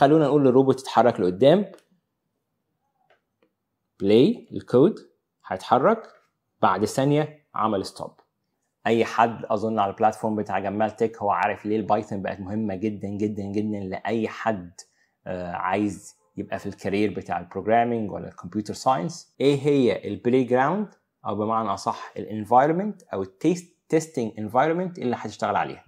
خلونا نقول للروبوت يتحرك لقدام بلاي الكود هيتحرك بعد ثانيه عمل ستوب اي حد اظن على البلاتفورم بتاع جمال تك هو عارف ليه البايثون بقت مهمه جدا جدا جدا لاي حد آه، عايز يبقى في الكارير بتاع البروجرامينج ولا الكمبيوتر ساينس ايه هي البلاي جراوند او بمعنى اصح الانفايرمنت او التيست تيستنج انفايرمنت اللي هتشتغل عليها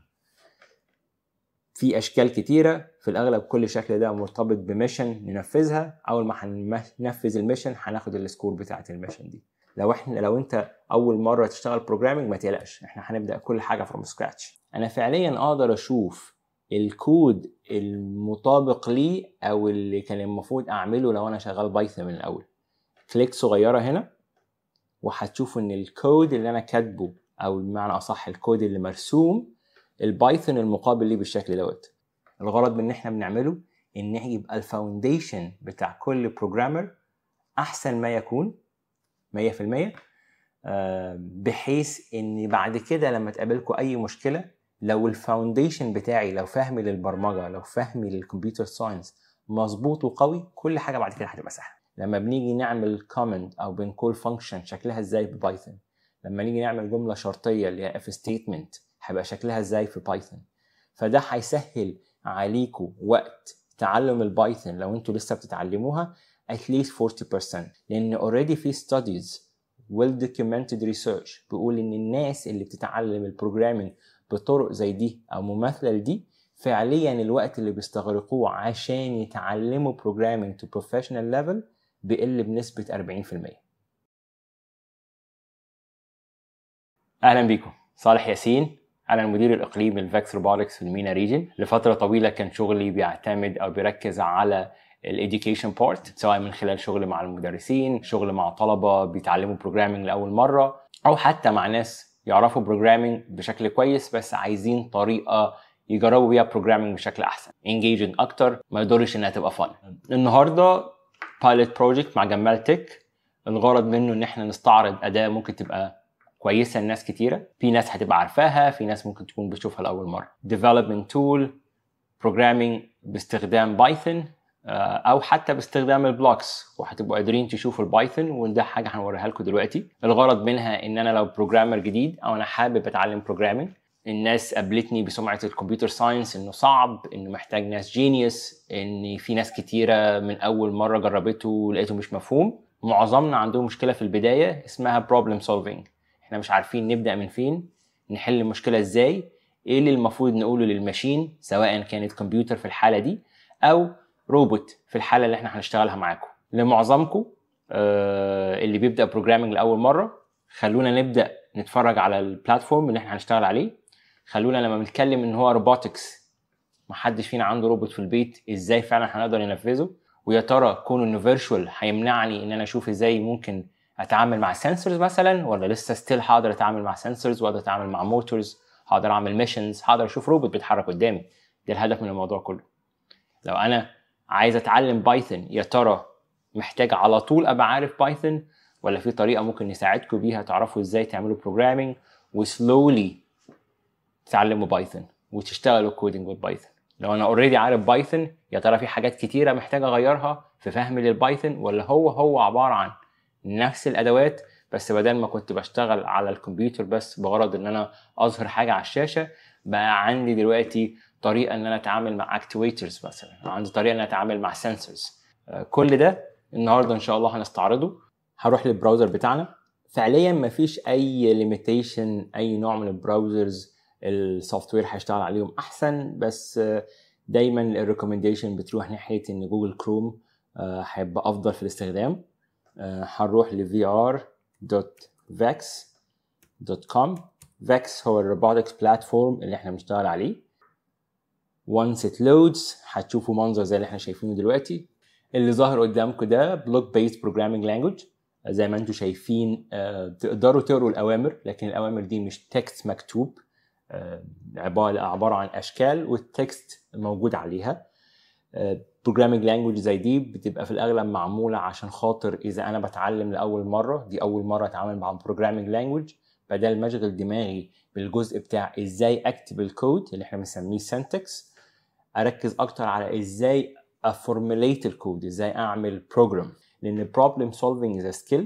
في اشكال كتيره في الاغلب كل شكل ده مرتبط بميشن ننفذها اول ما هننفذ الميشن هناخد السكور بتاعه الميشن دي لو احنا لو انت اول مره تشتغل بروجرامنج ما تقلقش احنا هنبدا كل حاجه فروم سكراتش انا فعليا اقدر اشوف الكود المطابق ليه او اللي كان المفروض اعمله لو انا شغال بايثون من الاول كليك صغيره هنا وهتشوف ان الكود اللي انا كاتبه او بمعنى اصح الكود اللي مرسوم البايثون المقابل ليه بالشكل دوت الغرض من ان احنا بنعمله ان يبقى الفاونديشن بتاع كل بروجرامر احسن ما يكون 100% آه، بحيث ان بعد كده لما تقابلكم اي مشكله لو الفاونديشن بتاعي لو فهمي للبرمجه لو فهمي للكمبيوتر ساينس مظبوط وقوي كل حاجه بعد كده هتبقى سهله لما بنيجي نعمل كومنت او بنقول فانكشن شكلها ازاي في بايثون لما نيجي نعمل جمله شرطيه اللي هي اف ستيتمنت هيبقى شكلها ازاي في بايثون فده هيسهل عليكم وقت تعلم البايثون لو انتوا لسه بتتعلموها at least 40% لان already في studies well documented research بيقول ان الناس اللي بتتعلم البروجرامينج بطرق زي دي او مماثله لدي فعليا الوقت اللي بيستغرقوه عشان يتعلموا بروجرامينج تو بروفيشنال ليفل بيقل بنسبه 40% اهلا بيكم صالح ياسين انا المدير الاقليمي لفاكس روبوتكس في المينا ريجن لفتره طويله كان شغلي بيعتمد او بيركز على الاديوكيشن بارت سواء من خلال شغل مع المدرسين شغل مع طلبه بيتعلموا بروجرامنج لاول مره او حتى مع ناس يعرفوا بروجرامنج بشكل كويس بس عايزين طريقه يجربوا بيها بروجرامنج بشكل احسن انجيجنج اكتر ما يضرش انها تبقى فن النهارده بايلوت بروجكت مع جمال تك الغرض منه ان احنا نستعرض اداه ممكن تبقى كويسه لناس كتيره في ناس هتبقى عارفاها في ناس ممكن تكون بتشوفها لاول مره ديفلوبمنت تول بروجرامينج باستخدام بايثون آه، او حتى باستخدام البلوكس وهتبقوا قادرين تشوفوا البايثون وده حاجه هنوريها لكم دلوقتي الغرض منها ان انا لو بروجرامر جديد او انا حابب اتعلم بروجرامنج الناس قابلتني بسمعه الكمبيوتر ساينس انه صعب انه محتاج ناس جينيوس ان في ناس كتيره من اول مره جربته لقيته مش مفهوم معظمنا عندهم مشكله في البدايه اسمها بروبلم سولفنج احنا مش عارفين نبدا من فين نحل المشكله ازاي ايه اللي المفروض نقوله للماشين سواء كانت كمبيوتر في الحاله دي او روبوت في الحاله اللي احنا هنشتغلها معاكم لمعظمكم آه اللي بيبدا بروجرامنج لاول مره خلونا نبدا نتفرج على البلاتفورم اللي احنا هنشتغل عليه خلونا لما بنتكلم ان هو روبوتكس محدش فينا عنده روبوت في البيت ازاي فعلا هنقدر ننفذه ويا ترى كون انه فيرتشوال هيمنعني ان انا اشوف ازاي ممكن اتعامل مع سنسورز مثلا ولا لسه ستيل هقدر اتعامل مع سنسورز واقدر اتعامل مع موتورز هقدر اعمل ميشنز هقدر اشوف روبوت بيتحرك قدامي ده الهدف من الموضوع كله لو انا عايز اتعلم بايثون يا ترى محتاج على طول ابقى عارف بايثون ولا في طريقه ممكن نساعدكم بيها تعرفوا ازاي تعملوا بروجرامينج وسلولي تتعلموا بايثون وتشتغلوا كودنج بالبايثون لو انا اوريدي عارف بايثون يا ترى في حاجات كتيره محتاج اغيرها في فهمي للبايثون ولا هو هو عباره عن نفس الادوات بس بدل ما كنت بشتغل على الكمبيوتر بس بغرض ان انا اظهر حاجه على الشاشه بقى عندي دلوقتي طريقه ان انا اتعامل مع اكتويترز مثلا عندي طريقه ان انا اتعامل مع سنسرز آه، كل ده النهارده ان شاء الله هنستعرضه هروح للبراوزر بتاعنا فعليا مفيش اي ليميتيشن اي نوع من البراوزرز السوفت وير هيشتغل عليهم احسن بس آه، دايما الريكومنديشن بتروح ناحيه ان جوجل كروم آه، هيبقى افضل في الاستخدام آه، هنروح ل vr.vex.com vex هو الروبوتكس بلاتفورم اللي احنا بنشتغل عليه once it loads هتشوفوا منظر زي اللي احنا شايفينه دلوقتي اللي ظاهر قدامكم ده بلوك بيست بروجرامينج لانجوج زي ما انتم شايفين آه، تقدروا تقروا الاوامر لكن الاوامر دي مش تكست مكتوب آه، عباره عباره عن اشكال والتكست موجود عليها بروجرامنج لانجوج زي دي بتبقى في الاغلب معموله عشان خاطر اذا انا بتعلم لاول مره دي اول مره اتعامل مع بروجرامنج لانجوج بدل ما اشغل دماغي بالجزء بتاع ازاي اكتب الكود اللي احنا بنسميه سنتكس اركز اكتر على ازاي افورميليت الكود ازاي اعمل بروجرام لان problem solving is a skill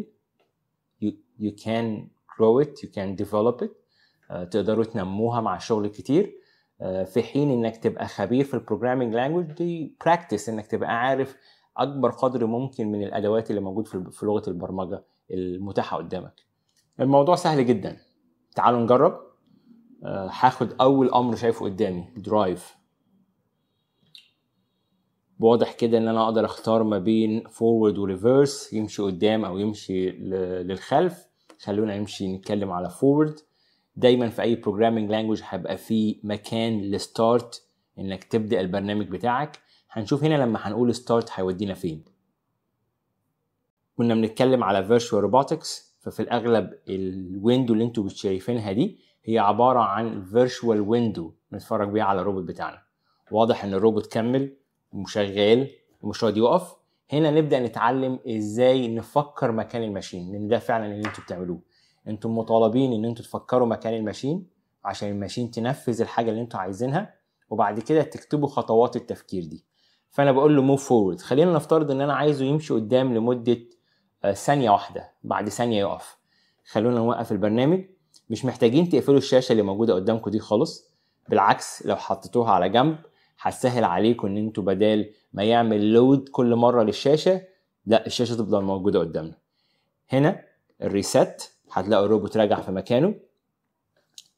you, you can grow it you can develop it uh, تقدروا تنموها مع شغل كتير آه، في حين انك تبقى خبير في البروجرامينج لانجوج دي براكتس انك تبقى عارف اكبر قدر ممكن من الادوات اللي موجود في لغه البرمجه المتاحه قدامك الموضوع سهل جدا تعالوا نجرب آه، هاخد اول امر شايفه قدامي درايف واضح كده ان انا اقدر اختار ما بين فورورد وريفرس يمشي قدام او يمشي للخلف خلونا نمشي نتكلم على فورورد دايما في اي بروجرامنج لانجوج هيبقى في مكان لستارت انك تبدا البرنامج بتاعك هنشوف هنا لما هنقول ستارت هيودينا فين كنا بنتكلم على فيرتشوال روبوتكس ففي الاغلب الويندو اللي انتم شايفينها دي هي عباره عن فيرتشوال ويندو بنتفرج بيها على الروبوت بتاعنا واضح ان الروبوت كمل وشغال ومش راضي يقف هنا نبدا نتعلم ازاي نفكر مكان الماشين لان ده فعلا اللي انتم بتعملوه انتم مطالبين ان انتم تفكروا مكان الماشين عشان الماشين تنفذ الحاجه اللي انتم عايزينها وبعد كده تكتبوا خطوات التفكير دي فانا بقول له موف فورورد خلينا نفترض ان انا عايزه يمشي قدام لمده آه، ثانيه واحده بعد ثانيه يقف خلونا نوقف البرنامج مش محتاجين تقفلوا الشاشه اللي موجوده قدامكم دي خالص بالعكس لو حطيتوها على جنب هتسهل عليكم ان انتوا بدال ما يعمل لود كل مره للشاشه لا الشاشه تفضل موجوده قدامنا هنا الريست هتلاقوا الروبوت راجع في مكانه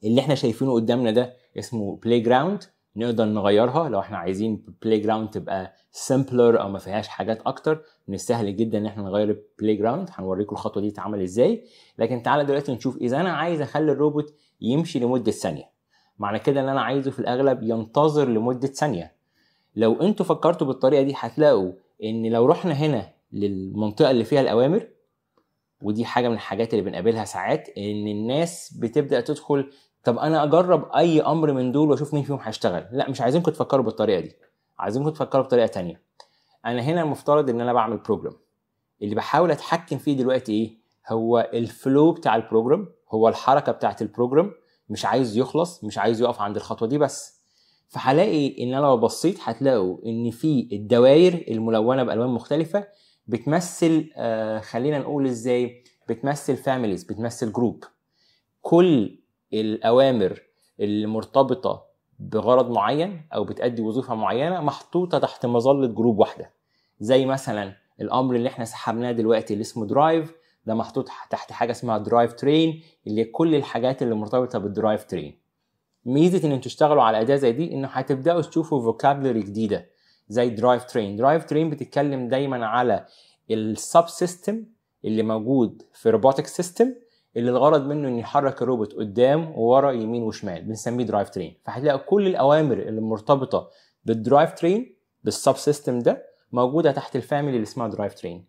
اللي احنا شايفينه قدامنا ده اسمه بلاي جراوند نقدر نغيرها لو احنا عايزين بلاي جراوند تبقى سمبلر او ما فيهاش حاجات اكتر من السهل جدا ان احنا نغير البلاي جراوند هنوريكم الخطوه دي اتعمل ازاي لكن تعالى دلوقتي نشوف اذا انا عايز اخلي الروبوت يمشي لمده ثانيه معنى كده ان انا عايزه في الاغلب ينتظر لمده ثانيه لو انتوا فكرتوا بالطريقه دي هتلاقوا ان لو رحنا هنا للمنطقه اللي فيها الاوامر ودي حاجه من الحاجات اللي بنقابلها ساعات ان الناس بتبدا تدخل طب انا اجرب اي امر من دول واشوف مين فيهم هيشتغل لا مش عايزينكم تفكروا بالطريقه دي عايزينكم تفكروا بطريقه تانية انا هنا المفترض ان انا بعمل بروجرام اللي بحاول اتحكم فيه دلوقتي ايه هو الفلو بتاع البروجرام هو الحركه بتاعه البروجرام مش عايز يخلص مش عايز يقف عند الخطوه دي بس فهلاقي ان انا لو بصيت هتلاقوا ان في الدوائر الملونه بالوان مختلفه بتمثل آه، خلينا نقول ازاي بتمثل فاميليز بتمثل جروب كل الاوامر اللي مرتبطه بغرض معين او بتأدي وظيفه معينه محطوطه تحت مظله جروب واحده زي مثلا الامر اللي احنا سحبناه دلوقتي اللي اسمه درايف ده محطوط تحت حاجه اسمها درايف ترين اللي كل الحاجات اللي مرتبطه بالدرايف ترين ميزه ان انتوا تشتغلوا على اداه زي دي انه هتبداوا تشوفوا فوكابلري جديده زي درايف ترين درايف ترين بتتكلم دايما على السب سيستم اللي موجود في روبوتك سيستم اللي الغرض منه ان يحرك الروبوت قدام وورا يمين وشمال بنسميه درايف ترين فهتلاقي كل الاوامر اللي مرتبطه بالدرايف ترين بالسب سيستم ده موجوده تحت الفاميلي اللي اسمها درايف ترين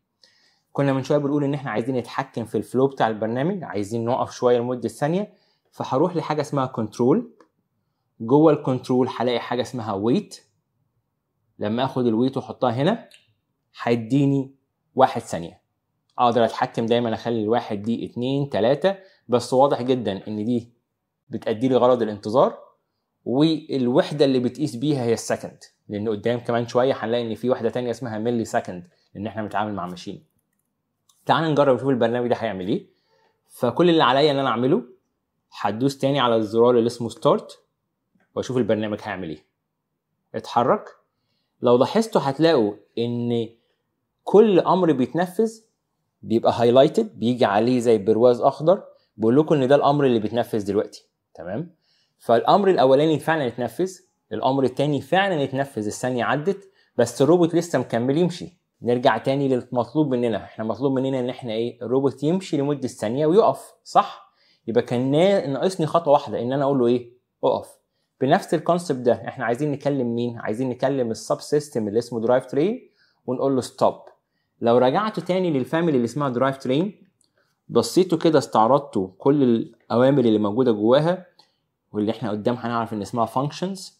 كنا من شويه بنقول ان احنا عايزين نتحكم في الفلو بتاع البرنامج عايزين نوقف شويه لمده ثانيه فهروح لحاجه اسمها كنترول جوه الكنترول هلاقي حاجه اسمها ويت لما اخد الويت واحطها هنا هيديني واحد ثانيه اقدر اتحكم دايما اخلي الواحد دي اتنين تلاته بس واضح جدا ان دي بتأدي لي غرض الانتظار والوحده اللي بتقيس بيها هي السكند لان قدام كمان شويه هنلاقي ان في وحده تانية اسمها ملي سكند لان احنا بنتعامل مع ماشين تعال نجرب نشوف البرنامج ده هيعمل ايه فكل اللي عليا ان انا اعمله هدوس تاني على الزرار اللي اسمه ستارت واشوف البرنامج هيعمل ايه اتحرك لو لاحظتوا هتلاقوا ان كل امر بيتنفذ بيبقى هايلايتد بيجي عليه زي برواز اخضر بيقول لكم ان ده الامر اللي بيتنفذ دلوقتي تمام فالامر الاولاني فعلا اتنفذ الامر الثاني فعلا اتنفذ الثانيه عدت بس الروبوت لسه مكمل يمشي نرجع تاني للمطلوب مننا احنا مطلوب مننا ان احنا ايه الروبوت يمشي لمده ثانيه ويقف صح يبقى كان ناقصني خطوه واحده ان انا اقول له ايه اقف بنفس الكونسبت ده احنا عايزين نكلم مين عايزين نكلم السب سيستم اللي اسمه درايف ترين ونقول له ستوب لو رجعت تاني للفاميلي اللي اسمها درايف ترين بصيتوا كده استعرضتوا كل الاوامر اللي موجوده جواها واللي احنا قدام هنعرف ان اسمها فانكشنز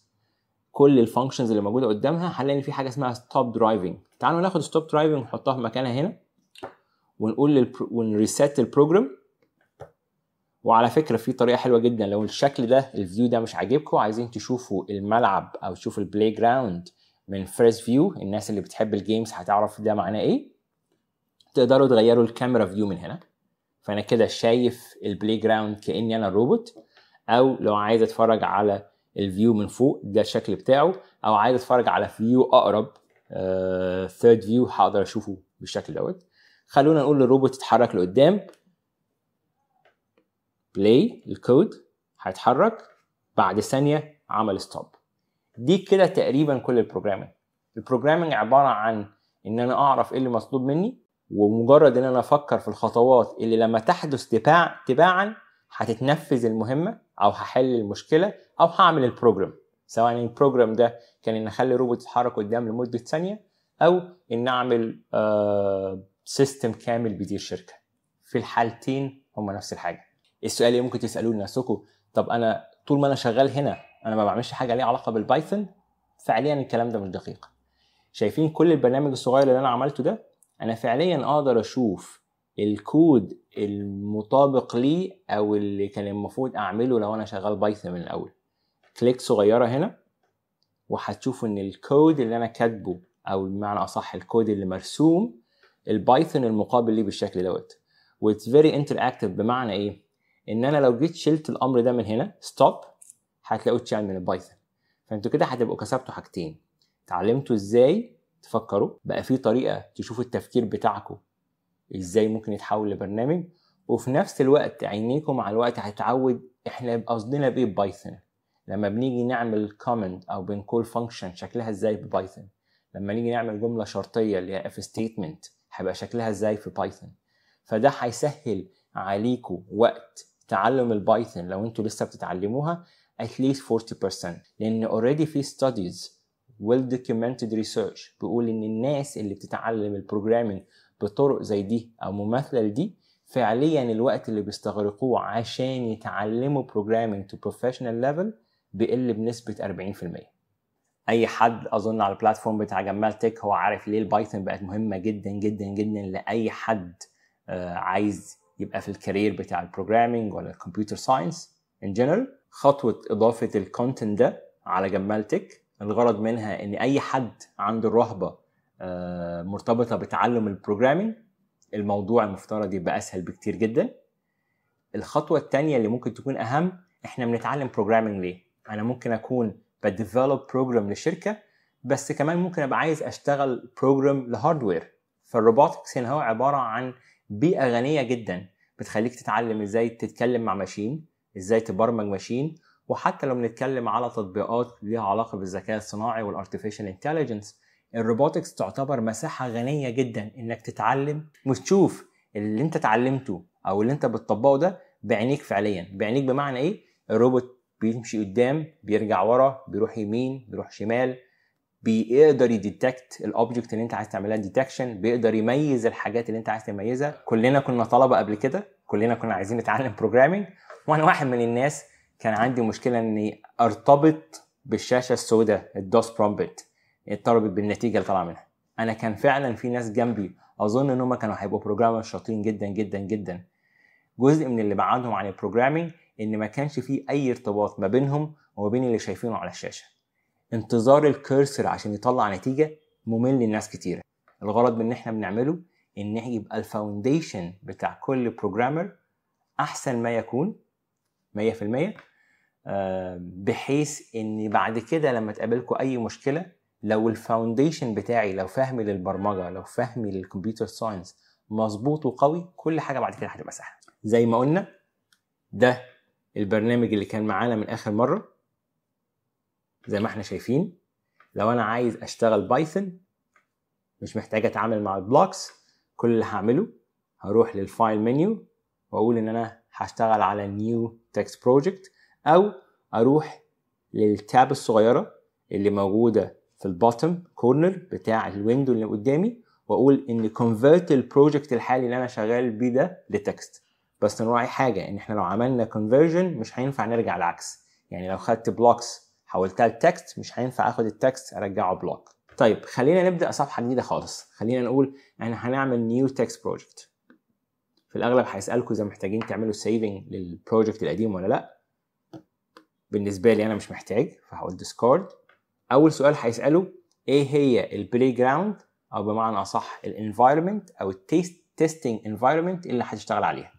كل الفانكشنز اللي موجوده قدامها هنلاقي ان في حاجه اسمها ستوب درايفنج تعالوا ناخد ستوب درايفنج ونحطها في مكانها هنا ونقول للبرو... ونريسيت البروجرام وعلى فكره في طريقه حلوه جدا لو الشكل ده الفيو ده مش عاجبكم عايزين تشوفوا الملعب او تشوفوا البلاي جراوند من فيرست فيو الناس اللي بتحب الجيمز هتعرف ده معناه ايه تقدروا تغيروا الكاميرا فيو من هنا فانا كده شايف البلاي جراوند كاني انا الروبوت او لو عايز اتفرج على الفيو من فوق ده الشكل بتاعه او عايز اتفرج على فيو اقرب ثيرد آه، فيو هقدر اشوفه بالشكل دوت خلونا نقول للروبوت اتحرك لقدام بلاي الكود هيتحرك بعد ثانيه عمل ستوب دي كده تقريبا كل البروجرامنج البروجرامنج عباره عن ان انا اعرف ايه اللي مطلوب مني ومجرد ان انا افكر في الخطوات اللي لما تحدث تباع تباعا هتتنفذ المهمه او هحل المشكله او هعمل البروجرام سواء البروجرام ده كان ان اخلي روبوت يتحرك قدام لمده ثانيه او ان اعمل آه سيستم كامل بدير شركه في الحالتين هما نفس الحاجه السؤال اللي ممكن تسالوه لنفسكم طب انا طول ما انا شغال هنا انا ما بعملش حاجه ليها علاقه بالبايثون فعليا الكلام ده مش دقيق شايفين كل البرنامج الصغير اللي انا عملته ده انا فعليا اقدر اشوف الكود المطابق ليه او اللي كان المفروض اعمله لو انا شغال بايثون من الاول كليك صغيره هنا وهتشوفوا ان الكود اللي انا كاتبه او بمعنى اصح الكود اللي مرسوم البايثون المقابل ليه بالشكل دوت واتس فيري انتراكتيف بمعنى ايه ان انا لو جيت شلت الامر ده من هنا ستوب هتلاقوه اتشال من البايثون فانتوا كده هتبقوا كسبتوا حاجتين اتعلمتوا ازاي تفكروا بقى في طريقه تشوفوا التفكير بتاعكم ازاي ممكن يتحول لبرنامج وفي نفس الوقت عينيكم مع الوقت هتعود احنا قصدنا بايه بايثون لما بنيجي نعمل كومنت او بنقول فانكشن شكلها ازاي ببايثون لما نيجي نعمل جمله شرطيه اللي هي اف ستيتمنت هيبقى شكلها ازاي في بايثون فده هيسهل عليكم وقت تعلم البايثون لو انتوا لسه بتتعلموها at least 40% لان already في studies well documented research بيقول ان الناس اللي بتتعلم البروجرامينج بطرق زي دي او مماثله لدي فعليا الوقت اللي بيستغرقوه عشان يتعلموا بروجرامينج تو بروفيشنال ليفل بيقل بنسبه 40% اي حد اظن على البلاتفورم بتاع جمال تك هو عارف ليه البايثون بقت مهمه جدا جدا جدا لاي حد آه، عايز يبقى في الكارير بتاع البروجرامينج ولا الكمبيوتر ساينس ان جنرال خطوه اضافه الكونتنت ده على جمالتك الغرض منها ان اي حد عنده الرهبه آه، مرتبطه بتعلم البروجرامينج الموضوع المفترض يبقى اسهل بكتير جدا الخطوه الثانيه اللي ممكن تكون اهم احنا بنتعلم بروجرامينج ليه انا ممكن اكون بديفلوب بروجرام لشركه بس كمان ممكن ابقى عايز اشتغل بروجرام لهاردوير فالروبوتكس هنا هو عباره عن بيئه غنيه جدا بتخليك تتعلم ازاي تتكلم مع ماشين ازاي تبرمج ماشين وحتى لو بنتكلم على تطبيقات ليها علاقه بالذكاء الصناعي والارتفيشال انتليجنس الروبوتكس تعتبر مساحه غنيه جدا انك تتعلم وتشوف اللي انت اتعلمته او اللي انت بتطبقه ده بعينيك فعليا بعينيك بمعنى ايه الروبوت بيمشي قدام بيرجع ورا بيروح يمين بيروح شمال بيقدر يديتكت الاوبجكت اللي انت عايز تعملها ديتكشن بيقدر يميز الحاجات اللي انت عايز تميزها كلنا كنا طلبه قبل كده كلنا كنا عايزين نتعلم بروجرامنج وانا واحد من الناس كان عندي مشكله اني ارتبط بالشاشه السوداء الدوس برومبت ارتبط بالنتيجه اللي طالعه منها انا كان فعلا في ناس جنبي اظن ان هم كانوا هيبقوا بروجرامر شاطرين جدا جدا جدا جزء من اللي بعدهم عن البروجرامنج ان ما كانش في اي ارتباط ما بينهم وما بين اللي شايفينه على الشاشه انتظار الكيرسر عشان يطلع نتيجه ممل لناس كتيره الغرض من ان احنا بنعمله ان يبقى الفاونديشن بتاع كل بروجرامر احسن ما يكون 100% بحيث ان بعد كده لما تقابلكم اي مشكله لو الفاونديشن بتاعي لو فهمي للبرمجه لو فهمي للكمبيوتر ساينس مظبوط وقوي كل حاجه بعد كده هتبقى سهله زي ما قلنا ده البرنامج اللي كان معانا من اخر مره زي ما احنا شايفين لو انا عايز اشتغل بايثون مش محتاج اتعامل مع البلوكس كل اللي هعمله هروح للفايل منيو واقول ان انا هشتغل على نيو تكست بروجكت او اروح للتاب الصغيره اللي موجوده في البوتم كورنر بتاع الويندو اللي قدامي واقول ان كونفرت البروجكت الحالي اللي انا شغال بيه ده لتكست بس نراعي حاجه ان احنا لو عملنا كونفرجن مش هينفع نرجع العكس يعني لو خدت بلوكس حولتها لتكست مش هينفع اخد التكست ارجعه بلوك طيب خلينا نبدا صفحه جديده خالص خلينا نقول احنا هنعمل نيو تكست بروجكت في الاغلب هيسالكم اذا محتاجين تعملوا سيفنج للبروجكت القديم ولا لا بالنسبه لي انا مش محتاج فهقول ديسكورد اول سؤال هيساله ايه هي البلاي جراوند او بمعنى اصح الانفايرمنت او التيست تيستنج انفايرمنت اللي هتشتغل عليها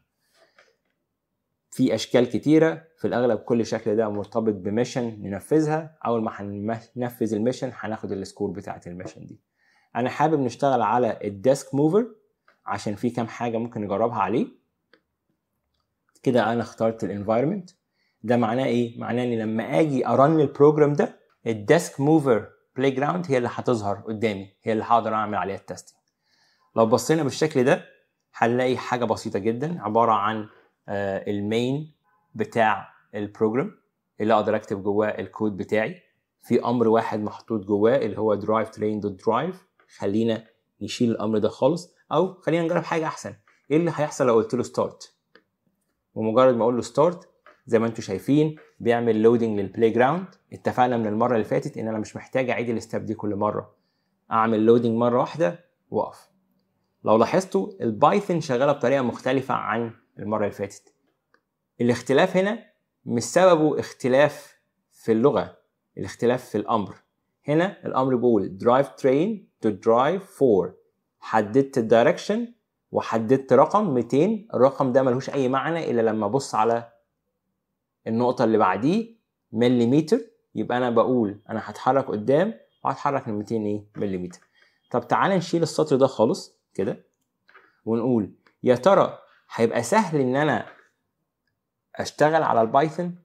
في اشكال كتيره في الاغلب كل شكل ده مرتبط بميشن ننفذها اول ما هننفذ الميشن هناخد السكور بتاعه الميشن دي انا حابب نشتغل على الديسك موفر عشان في كام حاجه ممكن نجربها عليه كده انا اخترت الانفايرمنت ده معناه ايه معناه ان لما اجي ارن البروجرام ده الديسك موفر بلاي جراوند هي اللي هتظهر قدامي هي اللي هقدر اعمل عليها التستنج لو بصينا بالشكل ده هنلاقي حاجه بسيطه جدا عباره عن آه، المين بتاع البروجرام اللي اقدر اكتب جواه الكود بتاعي في امر واحد محطوط جواه اللي هو درايف ترين دوت درايف خلينا نشيل الامر ده خالص او خلينا نجرب حاجه احسن ايه اللي هيحصل لو قلت له ستارت ومجرد ما اقول له ستارت زي ما انتم شايفين بيعمل لودنج للبلاي جراوند اتفقنا من المره اللي فاتت ان انا مش محتاج اعيد الاستاب دي كل مره اعمل لودنج مره واحده واقف لو لاحظتوا البايثون شغاله بطريقه مختلفه عن المره اللي فاتت الاختلاف هنا مش سببه اختلاف في اللغه الاختلاف في الامر هنا الامر بيقول drive train to drive for حددت الدايركشن وحددت رقم 200 الرقم ده ملهوش اي معنى الا لما ابص على النقطه اللي بعديه مليمتر يبقى انا بقول انا هتحرك قدام وهتحرك ال 200 ايه مليمتر طب تعالى نشيل السطر ده خالص كده ونقول يا ترى هيبقى سهل ان انا هشتغل على البايثون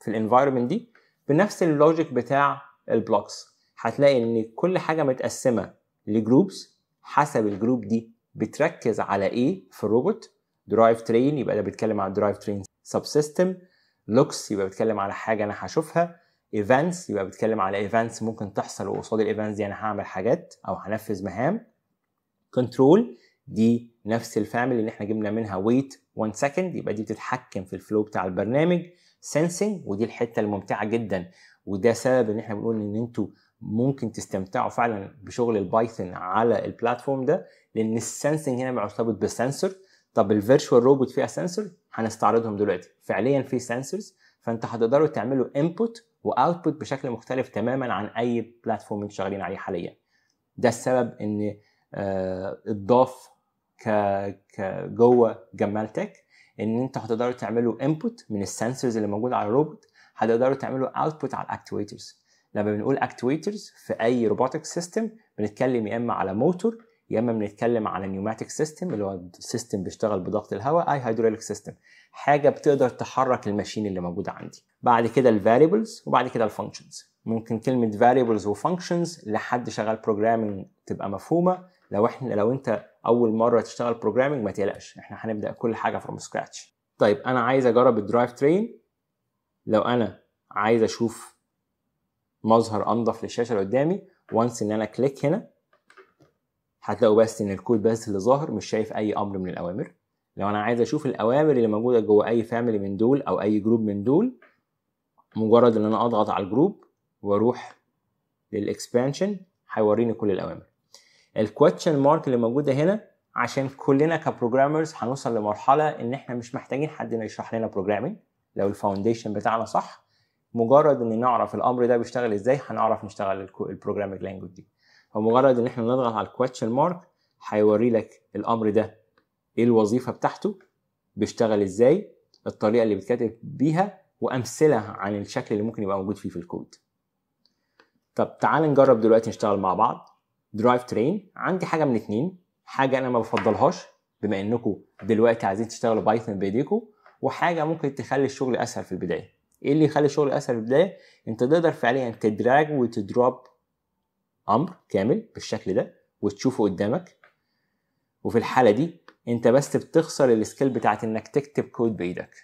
في الانفايرمنت دي بنفس اللوجيك بتاع البلوكس هتلاقي ان كل حاجه متقسمه لجروبس حسب الجروب دي بتركز على ايه في الروبوت درايف ترين يبقى ده بيتكلم على الدرايف ترين سب سيستم لوكس يبقى بيتكلم على حاجه انا هشوفها ايفنتس يبقى بيتكلم على ايفنتس ممكن تحصل وقصاد الايفنتس دي انا هعمل حاجات او هنفذ مهام كنترول دي نفس الفاميلي اللي احنا جبنا منها ويت 1 سكند يبقى دي بتتحكم في الفلو بتاع البرنامج سنسنج ودي الحته الممتعه جدا وده سبب ان احنا بنقول ان انتوا ممكن تستمتعوا فعلا بشغل البايثون على البلاتفورم ده لان السنسنج هنا مرتبط بالسنسور طب الفيرشوال روبوت فيها سنسور هنستعرضهم دلوقتي فعليا في سنسورز فانت هتقدروا تعملوا انبوت واوتبوت بشكل مختلف تماما عن اي بلاتفورم انتوا شغالين عليه حاليا ده السبب ان اتضاف آه، ك ك جوه جمالتك ان انتوا هتقدروا تعملوا انبوت من السنسورز اللي موجوده على الروبوت هتقدروا تعملوا اوتبوت على الاكتويترز لما بنقول اكتويترز في اي روبوتك سيستم بنتكلم يا اما على موتور يا اما بنتكلم على نيوماتيك سيستم اللي هو سيستم بيشتغل بضغط الهواء اي هيدروليك سيستم حاجه بتقدر تحرك الماشين اللي موجوده عندي بعد كده الفاريبلز وبعد كده الفانكشنز ممكن كلمه فاريبلز وفانكشنز لحد شغال بروجرامنج تبقى مفهومه لو احنا لو انت اول مره تشتغل بروجرامنج ما تقلقش احنا هنبدا كل حاجه فروم سكراتش طيب انا عايز اجرب الدرايف ترين لو انا عايز اشوف مظهر انضف للشاشه اللي قدامي وانس ان انا كليك هنا هتلاقوا بس ان الكود بس اللي ظاهر مش شايف اي امر من الاوامر لو انا عايز اشوف الاوامر اللي موجوده جوه اي فاميلي من دول او اي جروب من دول مجرد ان انا اضغط على الجروب واروح للاكسبانشن هيوريني كل الاوامر الكويتشن مارك اللي موجوده هنا عشان كلنا كبروجرامرز هنوصل لمرحله ان احنا مش محتاجين حد يشرح لنا بروجرامينج لو الفاونديشن بتاعنا صح مجرد ان نعرف الامر ده بيشتغل ازاي هنعرف نشتغل البروجرامينج لانجوج دي فمجرد ان احنا نضغط على الكويتشن مارك هيوري لك الامر ده ايه الوظيفه بتاعته بيشتغل ازاي الطريقه اللي بيتكتب بيها وامثله عن الشكل اللي ممكن يبقى موجود فيه في الكود طب تعال نجرب دلوقتي نشتغل مع بعض درايف ترين عندي حاجه من اتنين حاجه انا ما بفضلهاش بما انكم دلوقتي عايزين تشتغلوا بايثون بايديكم وحاجه ممكن تخلي الشغل اسهل في البدايه ايه اللي يخلي الشغل اسهل في البدايه انت تقدر فعليا تدراج وتدروب امر كامل بالشكل ده وتشوفه قدامك وفي الحاله دي انت بس بتخسر السكيل بتاعت انك تكتب كود بايدك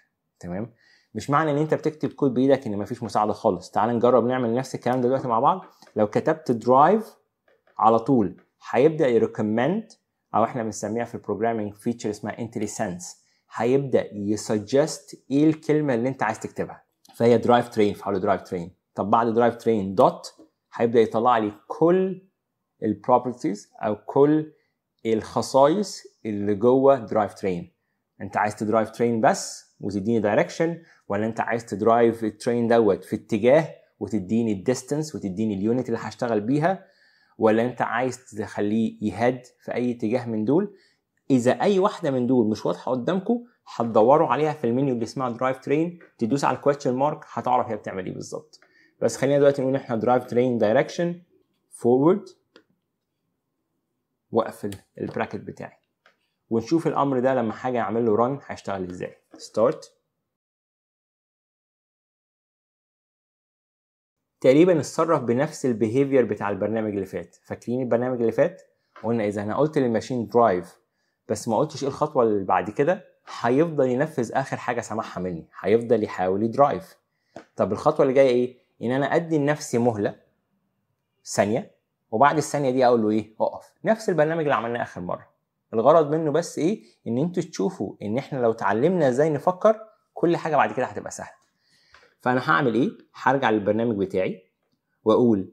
تمام مش معنى ان انت بتكتب كود بايدك ان مفيش مساعده خالص تعال نجرب نعمل نفس الكلام ده دلوقتي مع بعض لو كتبت درايف على طول هيبدا يريكومند او احنا بنسميها في البروجرامينج فيتشر اسمها سنس هيبدا يسجست ايه الكلمه اللي انت عايز تكتبها فهي درايف ترين فحاله درايف ترين طب بعد درايف ترين دوت هيبدا يطلع لي كل البروبرتيز او كل الخصائص اللي جوه درايف ترين انت عايز تدرايف ترين بس وتديني دايركشن ولا انت عايز تدرايف الترين دوت في اتجاه وتديني الديستنس وتديني اليونت اللي هشتغل بيها ولا انت عايز تخليه يهد في اي اتجاه من دول اذا اي واحده من دول مش واضحه قدامكم هتدوروا عليها في المنيو اللي اسمها درايف ترين تدوس على الكويتشن مارك هتعرف هي بتعمل ايه بالظبط بس خلينا دلوقتي نقول احنا درايف ترين دايركشن فورورد واقفل البراكت بتاعي ونشوف الامر ده لما حاجه اعمل له رن هيشتغل ازاي ستارت تقريبا اتصرف بنفس البيهيفير بتاع البرنامج اللي فات فاكرين البرنامج اللي فات قلنا اذا انا قلت للماشين درايف بس ما قلتش ايه الخطوه اللي بعد كده هيفضل ينفذ اخر حاجه سمعها مني هيفضل يحاول يدرايف طب الخطوه اللي جايه ايه ان انا ادي لنفسي مهله ثانيه وبعد الثانيه دي اقول له ايه اقف نفس البرنامج اللي عملناه اخر مره الغرض منه بس ايه ان انتوا تشوفوا ان احنا لو اتعلمنا ازاي نفكر كل حاجه بعد كده هتبقى سهله فانا هعمل ايه هرجع للبرنامج بتاعي واقول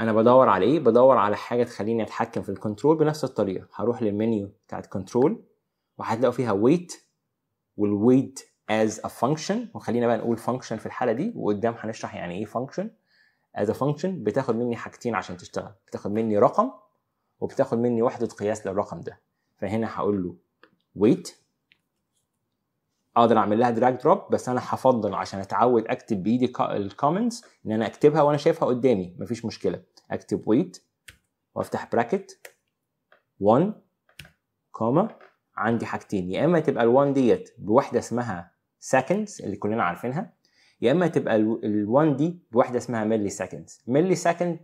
انا بدور على ايه بدور على حاجه تخليني اتحكم في الكنترول بنفس الطريقه هروح للمنيو بتاعت كنترول وهتلاقوا فيها ويت والويت از ا فانكشن وخلينا بقى نقول فانكشن في الحاله دي وقدام هنشرح يعني ايه فانكشن از ا فانكشن بتاخد مني حاجتين عشان تشتغل بتاخد مني رقم وبتاخد مني وحده قياس للرقم ده فهنا هقول له ويت اقدر اعمل لها دراج دروب بس انا هفضل عشان اتعود اكتب بايدي الكومنتس ان انا اكتبها وانا شايفها قدامي مفيش مشكله اكتب ويت وافتح براكت 1 كوما عندي حاجتين يا اما تبقى ال1 ديت بوحده اسمها سكندز اللي كلنا عارفينها يا اما تبقى ال1 دي بوحده اسمها ملي سكندز ملي سكند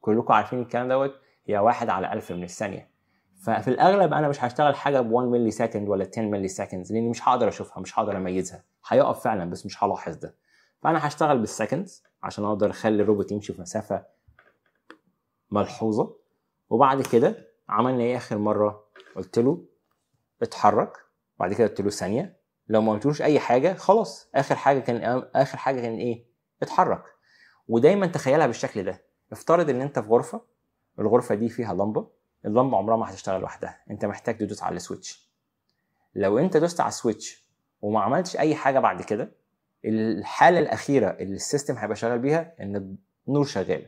كلكم عارفين الكلام دوت هي واحد على ألف من الثانيه ففي الاغلب انا مش هشتغل حاجه ب 1 مللي سكند ولا 10 مللي سكند لاني مش هقدر اشوفها مش هقدر اميزها هيقف فعلا بس مش هلاحظ ده فانا هشتغل بالسكندز عشان اقدر اخلي الروبوت يمشي في مسافه ملحوظه وبعد كده عملنا ايه اخر مره قلت له اتحرك بعد كده قلت له ثانيه لو ما قلتلوش اي حاجه خلاص اخر حاجه كان اخر حاجه كان ايه اتحرك ودايما تخيلها بالشكل ده افترض ان انت في غرفه الغرفه دي فيها لمبه اللمبه عمرها ما هتشتغل لوحدها انت محتاج تدوس على السويتش لو انت دوست على السويتش وما عملتش اي حاجه بعد كده الحاله الاخيره اللي السيستم هيبقى شغال بيها ان النور شغال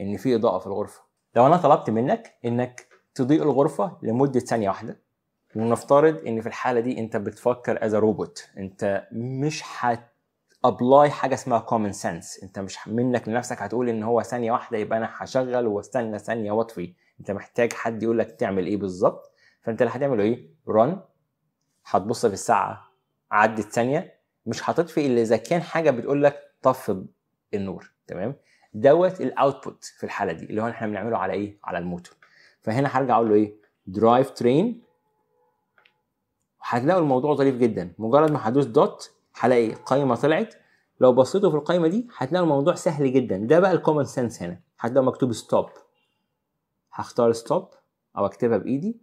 ان في اضاءه في الغرفه لو انا طلبت منك انك تضيء الغرفه لمده ثانيه واحده ونفترض ان في الحاله دي انت بتفكر از روبوت انت مش هت ابلاي حاجه اسمها كومن سنس انت مش منك لنفسك هتقول ان هو ثانيه واحده يبقى انا هشغل واستنى ثانيه واطفي انت محتاج حد يقول لك تعمل ايه بالظبط فانت اللي هتعمله ايه رن هتبص في الساعه عدت ثانيه مش هتطفي الا اذا كان حاجه بتقول لك طف النور تمام دوت الاوتبوت في الحاله دي اللي هو احنا بنعمله على ايه على الموتور فهنا هرجع اقول له ايه درايف ترين هتلاقوا الموضوع ظريف جدا مجرد ما هدوس دوت هلاقي قائمه طلعت لو بصيتوا في القائمه دي هتلاقوا الموضوع سهل جدا ده بقى الكومن سنس هنا هتلاقوا مكتوب ستوب هختار ستوب او اكتبها بايدي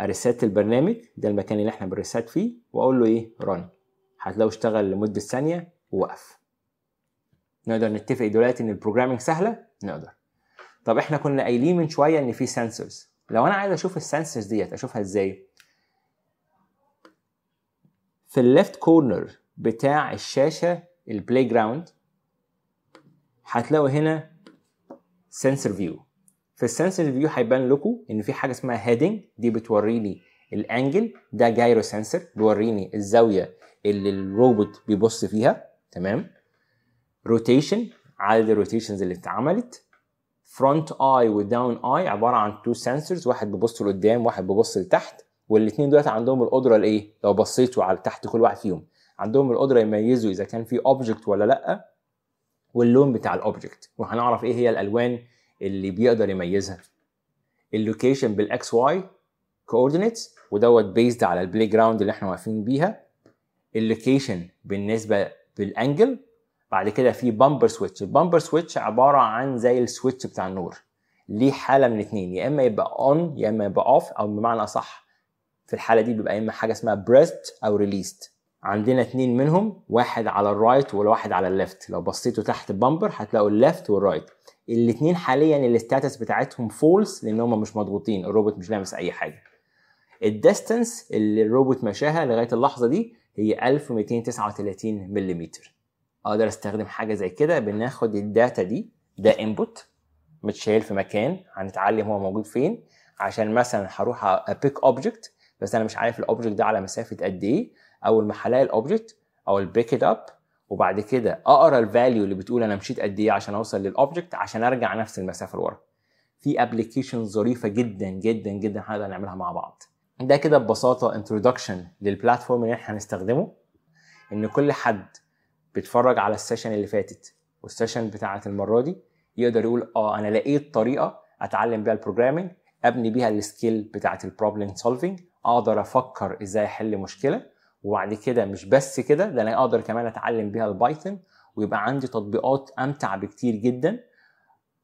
اريسات البرنامج ده المكان اللي احنا بنريسات فيه واقول له ايه رن هتلاقوا اشتغل لمده ثانيه ووقف نقدر نتفق دلوقتي ان البروجرامنج سهله نقدر طب احنا كنا قايلين من شويه ان في سنسورز لو انا عايز اشوف السنسورز ديت اشوفها ازاي في الليفت كورنر بتاع الشاشه البلاي جراوند هتلاقوا هنا سنسور فيو في السنسور فيو هيبان لكم ان في حاجه اسمها هيدنج دي بتوريني الانجل ده جايرو سنسور بيوريني الزاويه اللي الروبوت بيبص فيها تمام روتيشن عدد الروتيشنز اللي اتعملت فرونت اي وداون اي عباره عن تو سنسورز واحد بيبص لقدام واحد بيبص لتحت والاثنين دولت عندهم القدره لايه لو بصيتوا على تحت كل واحد فيهم عندهم القدره يميزوا اذا كان في اوبجكت ولا لا واللون بتاع الاوبجكت وهنعرف ايه هي الالوان اللي بيقدر يميزها اللوكيشن بالاكس واي كوردينيتس ودوت بيزد على البلاي جراوند اللي احنا واقفين بيها اللوكيشن بالنسبه بالانجل بعد كده في بامبر سويتش البامبر سويتش عباره عن زي السويتش بتاع النور ليه حاله من اثنين يا اما يبقى اون يا اما يبقى اوف او بمعنى اصح في الحاله دي بيبقى يا اما حاجه اسمها بريست او ريليست عندنا اتنين منهم واحد على الرايت والواحد على الليفت لو بصيتوا تحت البامبر هتلاقوا الليفت والرايت الاتنين حاليا الستاتس بتاعتهم فولس لان هم مش مضغوطين الروبوت مش لامس اي حاجه الديستنس اللي الروبوت مشاها لغايه اللحظه دي هي 1239 ملم اقدر استخدم حاجه زي كده بناخد الداتا دي ده انبوت متشيل في مكان هنتعلم هو موجود فين عشان مثلا هروح ابيك اوبجكت بس انا مش عارف الاوبجكت ده على مسافه قد ايه اول ما هلاقي الاوبجكت او البيك ات اب وبعد كده اقرا الفاليو اللي بتقول انا مشيت قد ايه عشان اوصل للاوبجكت عشان ارجع نفس المسافه لورا في ابلكيشن ظريفه جدا جدا جدا هنقدر نعملها مع بعض ده كده ببساطه انترودكشن للبلاتفورم اللي احنا هنستخدمه ان كل حد بيتفرج على السيشن اللي فاتت والسيشن بتاعه المره دي يقدر يقول اه انا لقيت طريقه اتعلم بيها البروجرامنج ابني بيها السكيل بتاعه البروبلم سولفنج اقدر افكر ازاي احل مشكله وبعد كده مش بس كده ده انا اقدر كمان اتعلم بيها البايثون ويبقى عندي تطبيقات امتع بكتير جدا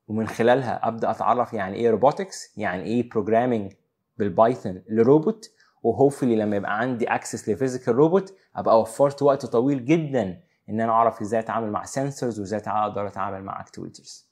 ومن خلالها ابدا اتعرف يعني ايه روبوتكس يعني ايه بروجرامينج بالبايثون لروبوت وهوفلي لما يبقى عندي اكسس لفيزيكال روبوت ابقى وفرت وقت طويل جدا ان انا اعرف ازاي اتعامل مع سنسورز وازاي اقدر اتعامل مع اكتويترز